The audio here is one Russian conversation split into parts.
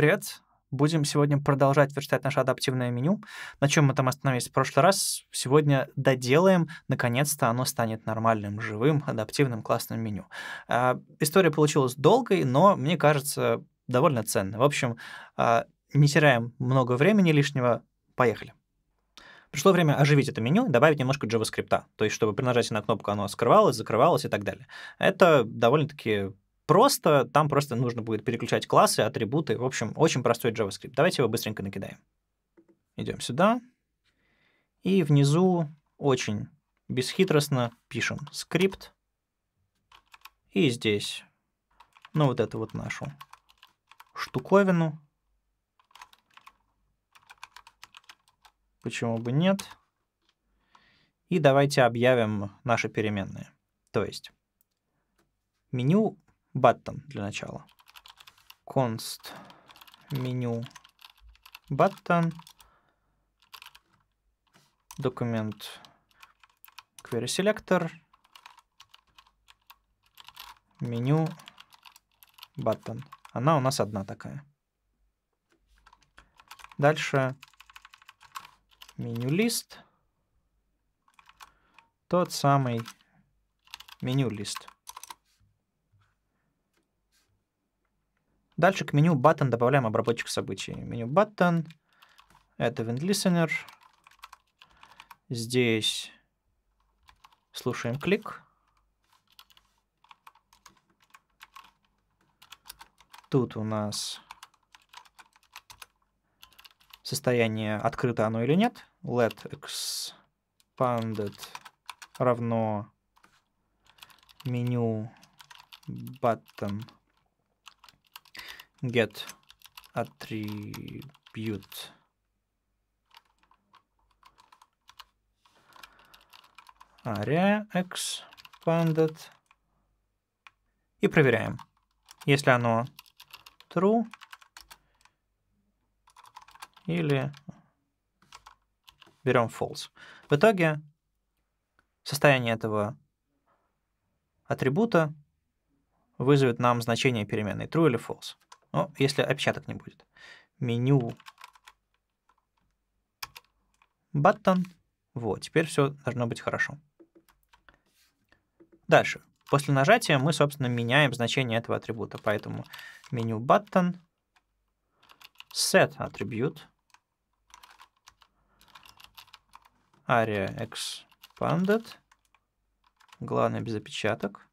Привет! Будем сегодня продолжать верстать наше адаптивное меню. На чем мы там остановились в прошлый раз? Сегодня доделаем. Наконец-то оно станет нормальным, живым, адаптивным, классным меню. А, история получилась долгой, но, мне кажется, довольно ценной. В общем, а, не теряем много времени лишнего. Поехали. Пришло время оживить это меню добавить немножко JavaScript, то есть чтобы при нажатии на кнопку оно скрывалось, закрывалось и так далее. Это довольно-таки просто, там просто нужно будет переключать классы, атрибуты. В общем, очень простой JavaScript. Давайте его быстренько накидаем. Идем сюда. И внизу очень бесхитростно пишем скрипт. И здесь, ну, вот эту вот нашу штуковину. Почему бы нет? И давайте объявим наши переменные. То есть меню button для начала. const меню button документ query selector меню button. Она у нас одна такая. Дальше меню лист. Тот самый меню лист. Дальше к меню button добавляем обработчик событий. Меню button, это event listener. Здесь слушаем клик. Тут у нас состояние открыто оно или нет. Let expanded равно меню button get attribute. Area expanded. И проверяем. Если оно true или берем false. В итоге состояние этого атрибута вызовет нам значение переменной true или false. Ну, если опечаток не будет. Меню button. Вот, теперь все должно быть хорошо. Дальше. После нажатия мы, собственно, меняем значение этого атрибута. Поэтому меню button, set атрибут, aria expanded, главное без опечаток,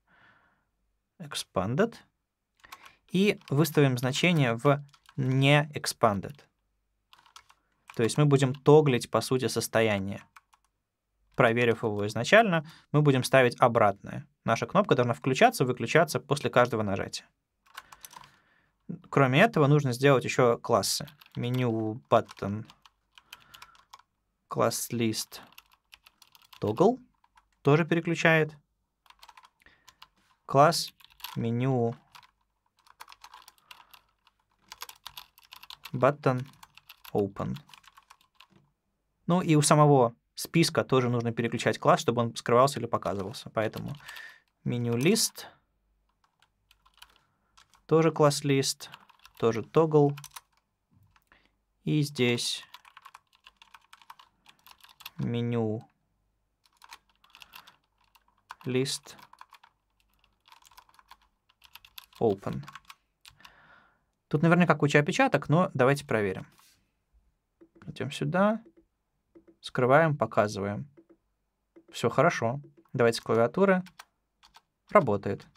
expanded, и выставим значение в не expanded. То есть мы будем тоглить, по сути, состояние. Проверив его изначально, мы будем ставить обратное. Наша кнопка должна включаться, выключаться после каждого нажатия. Кроме этого, нужно сделать еще классы. Меню button класс list toggle тоже переключает. Класс меню button open. Ну и у самого списка тоже нужно переключать класс, чтобы он скрывался или показывался. Поэтому меню лист, тоже класс лист, тоже toggle. И здесь меню лист open. Тут наверняка куча опечаток, но давайте проверим. Идем сюда, скрываем, показываем. Все хорошо. Давайте с клавиатуры. Работает.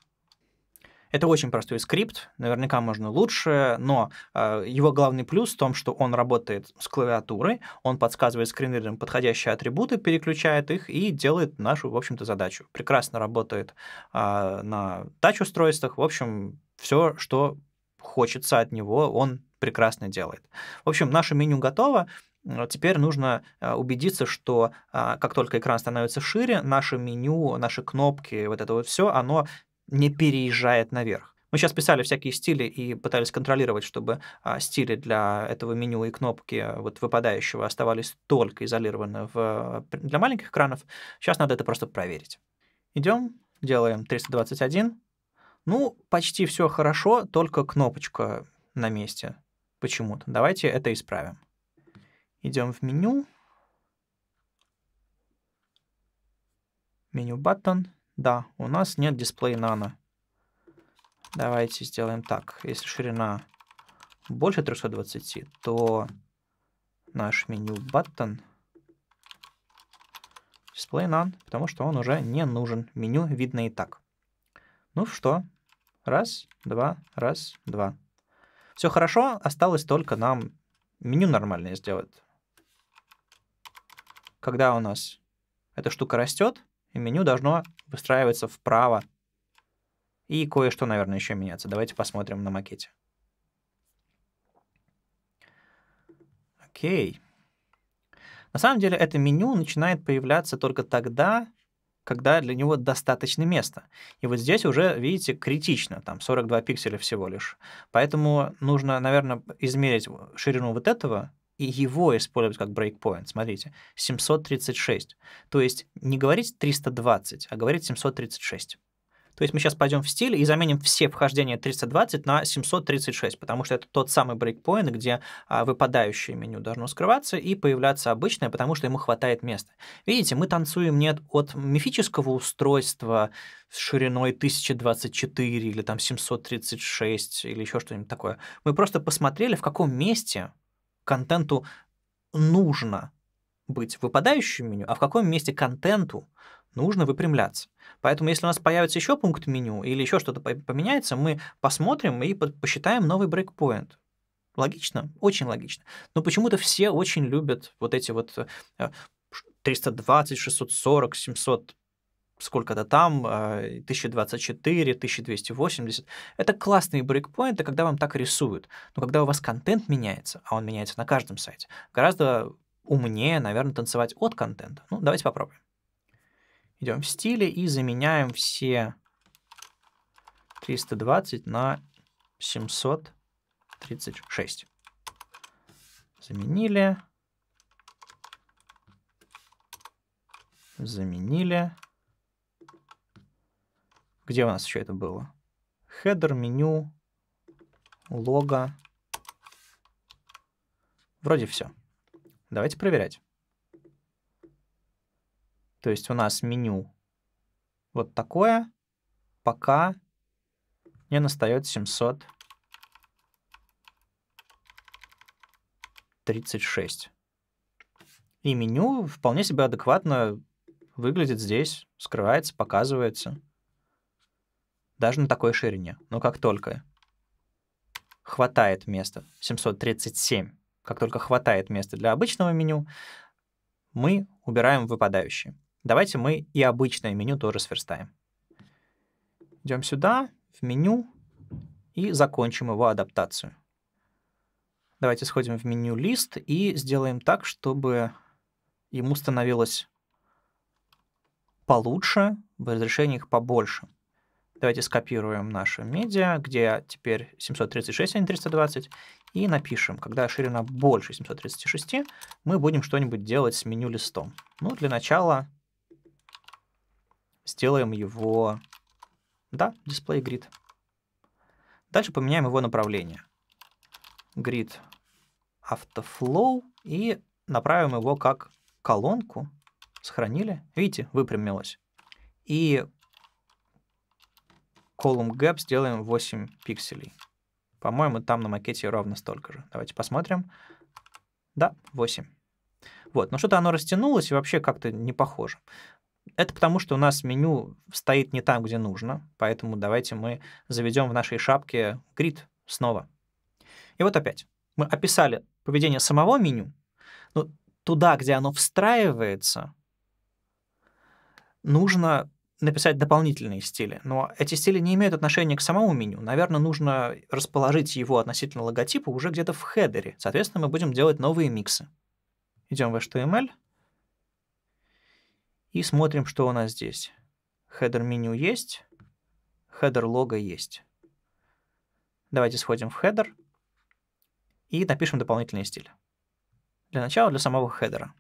Это очень простой скрипт, наверняка можно лучше, но э, его главный плюс в том, что он работает с клавиатурой, он подсказывает скринридерам подходящие атрибуты, переключает их и делает нашу, в общем-то, задачу. Прекрасно работает э, на тач-устройствах, в общем, все, что хочется от него, он прекрасно делает. В общем, наше меню готово. Э, теперь нужно э, убедиться, что э, как только экран становится шире, наше меню, наши кнопки, вот это вот все, оно не переезжает наверх. Мы сейчас писали всякие стили и пытались контролировать, чтобы стили для этого меню и кнопки вот выпадающего оставались только изолированы в, для маленьких экранов. Сейчас надо это просто проверить. Идем, делаем 321, ну, почти все хорошо, только кнопочка на месте почему-то. Давайте это исправим. Идем в меню. Меню button. Да, у нас нет дисплея nano. Давайте сделаем так. Если ширина больше 320, то наш меню button display none, потому что он уже не нужен. Меню видно и так. Ну что, раз, два, раз, два. Все хорошо, осталось только нам меню нормальное сделать. Когда у нас эта штука растет, и меню должно выстраиваться вправо. И кое-что, наверное, еще меняться. Давайте посмотрим на макете. Окей. На самом деле это меню начинает появляться только тогда, когда для него достаточно места. И вот здесь уже, видите, критично, там 42 пикселя всего лишь. Поэтому нужно, наверное, измерить ширину вот этого и его использовать как брейкпоинт. Смотрите, 736. То есть не говорить 320, а говорить 736. То есть мы сейчас пойдем в стиль и заменим все вхождения 320 на 736, потому что это тот самый брейкпоинт, где а, выпадающее меню должно скрываться и появляться обычное, потому что ему хватает места. Видите, мы танцуем не от мифического устройства с шириной 1024 или там 736 или еще что-нибудь такое. Мы просто посмотрели, в каком месте контенту нужно быть выпадающим меню, а в каком месте контенту нужно выпрямляться. Поэтому, если у нас появится еще пункт меню или еще что-то поменяется, мы посмотрим и посчитаем новый брейкпоинт. Логично? Очень логично. Но почему-то все очень любят вот эти вот 320, 640, 700 сколько-то там, 1024, э, 1280. Это классные брейкпоинты, когда вам так рисуют. Но когда у вас контент меняется, а он меняется на каждом сайте, гораздо умнее, наверное, танцевать от контента. Ну, давайте попробуем. Идем в стиле и заменяем все 320 на 736. Заменили. Заменили. Где у нас еще это было? Хедер, меню, лого. Вроде все. Давайте проверять. То есть у нас меню вот такое, пока не настает 736. И меню вполне себе адекватно выглядит здесь, скрывается, показывается. Даже на такой ширине. Но как только хватает места, 737, как только хватает места для обычного меню, мы убираем выпадающие. Давайте мы и обычное меню тоже сверстаем. Идем сюда, в меню, и закончим его адаптацию. Давайте сходим в меню лист и сделаем так, чтобы ему становилось получше, в разрешениях побольше. Давайте скопируем наше медиа, где теперь 736, а не 320, и напишем, когда ширина больше 736, мы будем что-нибудь делать с меню листом. Ну, для начала сделаем его... Да, display grid. Дальше поменяем его направление. Grid автофлоу и направим его как колонку. Сохранили. Видите, выпрямилось. И column gap сделаем 8 пикселей. По-моему, там на макете ровно столько же. Давайте посмотрим. Да, 8. Вот, но что-то оно растянулось и вообще как-то не похоже. Это потому, что у нас меню стоит не там, где нужно, поэтому давайте мы заведем в нашей шапке грид снова. И вот опять, мы описали поведение самого меню, но ну, туда, где оно встраивается, нужно написать дополнительные стили. Но эти стили не имеют отношения к самому меню. Наверное, нужно расположить его относительно логотипа уже где-то в хедере. Соответственно, мы будем делать новые миксы. Идем в HTML — и смотрим, что у нас здесь. Header меню есть, header лого есть. Давайте сходим в header и напишем дополнительный стиль. Для начала для самого хедера.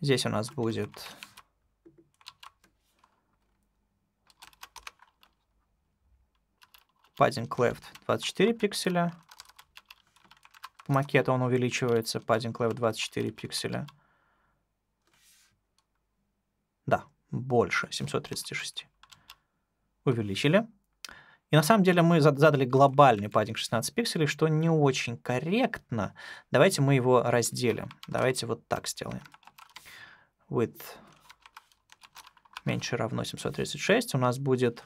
Здесь у нас будет padding left 24 пикселя, по он увеличивается, паддинг лев 24 пикселя. Да, больше 736. Увеличили. И на самом деле мы задали глобальный padding 16 пикселей, что не очень корректно. Давайте мы его разделим. Давайте вот так сделаем. Width меньше равно 736. У нас будет...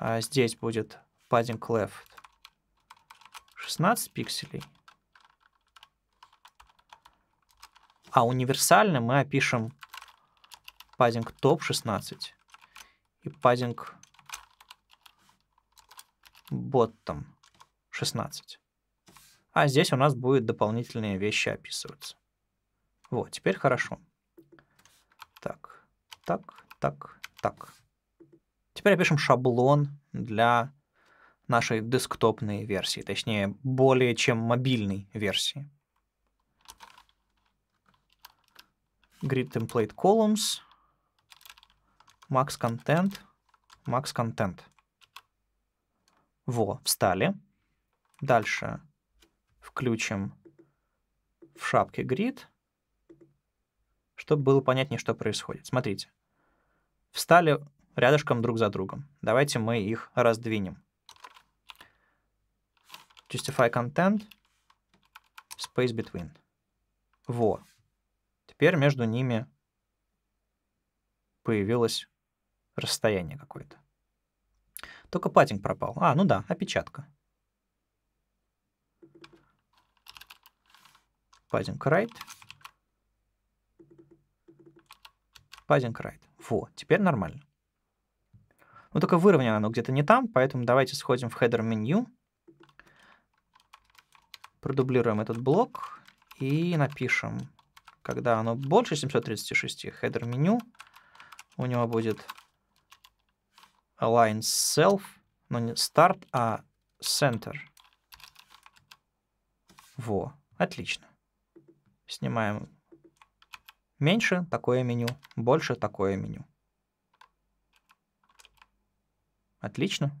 А здесь будет padding left 16 пикселей. А универсально мы опишем padding top 16 и padding bottom 16. А здесь у нас будут дополнительные вещи описываться. Вот, теперь хорошо. Так, так, так, так. Теперь опишем шаблон для нашей десктопной версии, точнее, более чем мобильной версии. grid template columns, max content, max content. Во, встали. Дальше включим в шапке grid, чтобы было понятнее, что происходит. Смотрите, встали рядышком друг за другом. Давайте мы их раздвинем. Justify content, space between. Во, Теперь между ними появилось расстояние какое-то. Только патинг пропал. А, ну да, опечатка. Патинг right. Патинг right. Во, теперь нормально. Ну, только выровнено оно где-то не там, поэтому давайте сходим в header menu, Продублируем этот блок и напишем когда оно больше 736, header меню, у него будет align self, но не start, а center. Во, отлично. Снимаем меньше такое меню, больше такое меню. Отлично.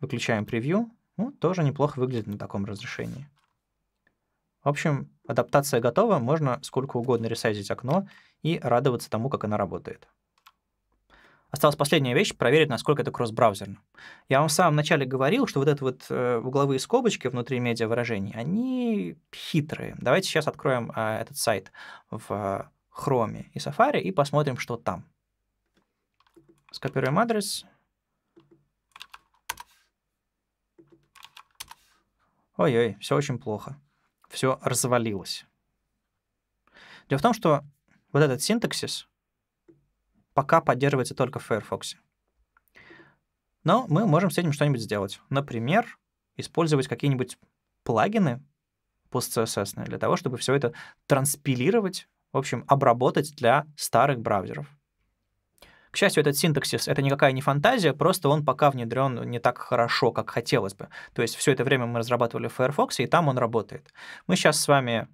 Выключаем превью ну, тоже неплохо выглядит на таком разрешении. В общем, адаптация готова, можно сколько угодно ресайзить окно и радоваться тому, как она работает. Осталась последняя вещь — проверить, насколько это кросс-браузерно. Я вам в самом начале говорил, что вот эти вот э, угловые скобочки внутри медиа выражений, они хитрые. Давайте сейчас откроем а, этот сайт в э, Chrome и Safari и посмотрим, что там. Скопируем адрес — ой-ой, все очень плохо. Все развалилось. Дело в том, что вот этот синтаксис пока поддерживается только в Firefox. Но мы можем с этим что-нибудь сделать. Например, использовать какие-нибудь плагины PostCSS для того, чтобы все это транспилировать, в общем, обработать для старых браузеров. К счастью, этот синтаксис — это никакая не фантазия, просто он пока внедрен не так хорошо, как хотелось бы. То есть все это время мы разрабатывали в Firefox, и там он работает. Мы сейчас с вами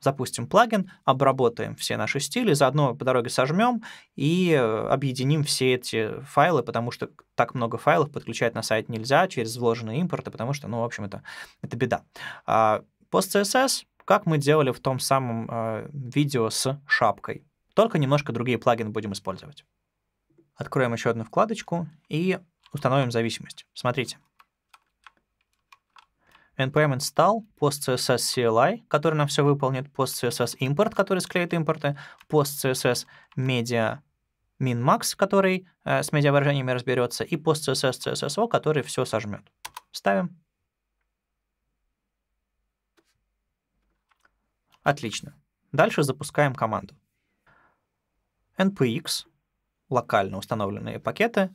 запустим плагин, обработаем все наши стили, заодно по дороге сожмем и э, объединим все эти файлы, потому что так много файлов подключать на сайт нельзя через вложенные импорты, потому что, ну, в общем, это, это беда. А PostCSS, как мы делали в том самом э, видео с шапкой, только немножко другие плагины будем использовать. Откроем еще одну вкладочку и установим зависимость. Смотрите. NPM install, post.css CLI, который нам все выполнит, post.css import, который склеит импорты, post.css media min-max, который э, с медиавыражениями разберется, и post.css CSSO, который все сожмет. Ставим. Отлично. Дальше запускаем команду. npx локально установленные пакеты,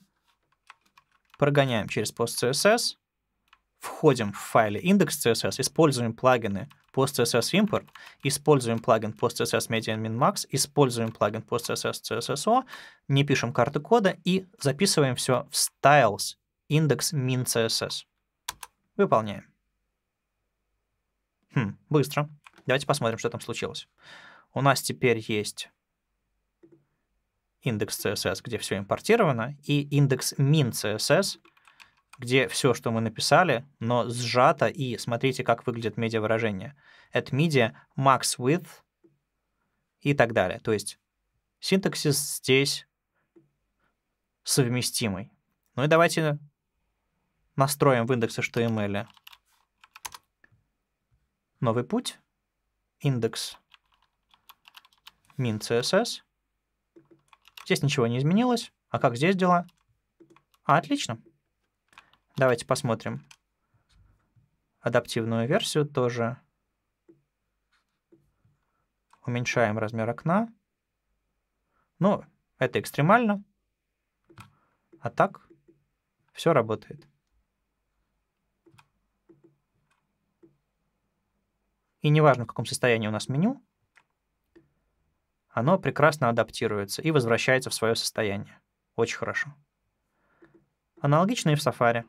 прогоняем через PostCSS, входим в файле index.css, используем плагины PostCSS import, используем плагин PostCSS media minmax используем плагин PostCSS CSSO, не пишем карты кода и записываем все в styles индекс min Выполняем. Хм, быстро. Давайте посмотрим, что там случилось. У нас теперь есть индекс CSS, где все импортировано, и индекс min CSS, где все, что мы написали, но сжато, и смотрите, как выглядит медиа-выражение. At media, max width и так далее. То есть синтаксис здесь совместимый. Ну и давайте настроим в индекс HTML новый путь, индекс min CSS — Здесь ничего не изменилось. А как здесь дела? А, отлично. Давайте посмотрим. Адаптивную версию тоже. Уменьшаем размер окна. Ну, это экстремально. А так все работает. И неважно, в каком состоянии у нас меню, оно прекрасно адаптируется и возвращается в свое состояние. Очень хорошо. Аналогично и в Safari.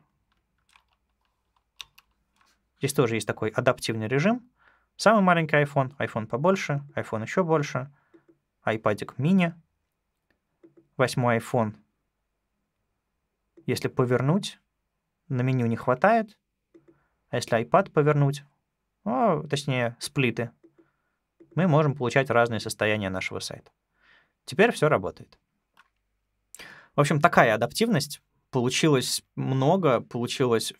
Здесь тоже есть такой адаптивный режим. Самый маленький iPhone, iPhone побольше, iPhone еще больше, iPad mini, восьмой iPhone. Если повернуть, на меню не хватает. А если iPad повернуть, ну, точнее, сплиты, мы можем получать разные состояния нашего сайта. Теперь все работает. В общем, такая адаптивность. Получилось много, получилось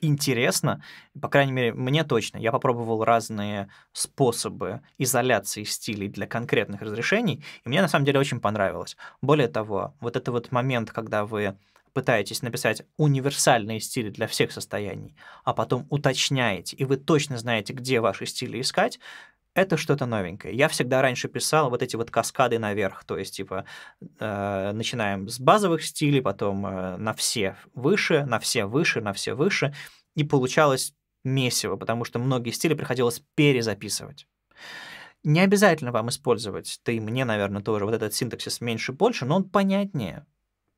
интересно, по крайней мере, мне точно. Я попробовал разные способы изоляции стилей для конкретных разрешений, и мне на самом деле очень понравилось. Более того, вот это вот момент, когда вы пытаетесь написать универсальные стили для всех состояний, а потом уточняете, и вы точно знаете, где ваши стили искать, это что-то новенькое. Я всегда раньше писал вот эти вот каскады наверх, то есть, типа, э, начинаем с базовых стилей, потом э, на все выше, на все выше, на все выше, и получалось месиво, потому что многие стили приходилось перезаписывать. Не обязательно вам использовать, да мне, наверное, тоже вот этот синтаксис меньше-больше, но он понятнее.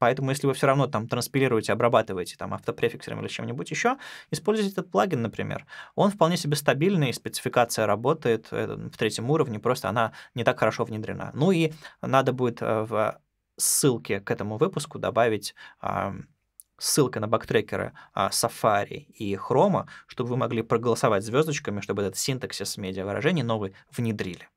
Поэтому, если вы все равно там транспилируете, обрабатываете там автопрефиксером или чем-нибудь еще, используйте этот плагин, например. Он вполне себе стабильный, спецификация работает э, в третьем уровне, просто она не так хорошо внедрена. Ну и надо будет э, в ссылке к этому выпуску добавить ссылка на бактрекеры а, Safari и Chrome, чтобы вы могли проголосовать звездочками, чтобы этот синтаксис медиавыражений новый внедрили.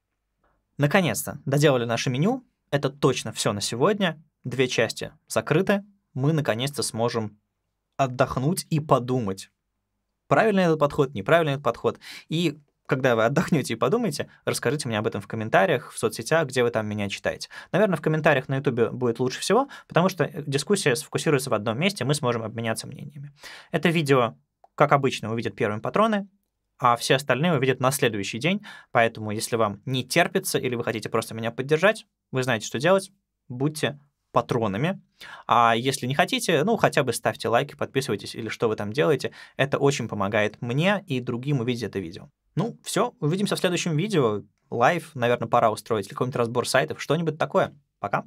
Наконец-то доделали наше меню. Это точно все на сегодня две части закрыты, мы наконец-то сможем отдохнуть и подумать. Правильный этот подход, неправильный этот подход. И когда вы отдохнете и подумаете, расскажите мне об этом в комментариях, в соцсетях, где вы там меня читаете. Наверное, в комментариях на YouTube будет лучше всего, потому что э, дискуссия сфокусируется в одном месте, мы сможем обменяться мнениями. Это видео, как обычно, увидят первыми патроны, а все остальные увидят на следующий день. Поэтому, если вам не терпится или вы хотите просто меня поддержать, вы знаете, что делать. Будьте патронами. А если не хотите, ну, хотя бы ставьте лайки, подписывайтесь или что вы там делаете. Это очень помогает мне и другим увидеть это видео. Ну, все, увидимся в следующем видео. Лайв, наверное, пора устроить, или какой-нибудь разбор сайтов, что-нибудь такое. Пока.